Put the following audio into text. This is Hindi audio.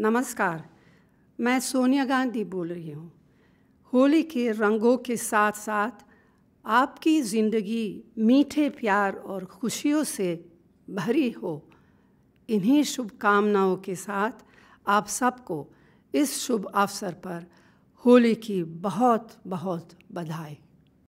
नमस्कार मैं सोनिया गांधी बोल रही हूँ होली के रंगों के साथ साथ आपकी ज़िंदगी मीठे प्यार और खुशियों से भरी हो इन्हीं शुभकामनाओं के साथ आप सबको इस शुभ अवसर पर होली की बहुत बहुत बधाई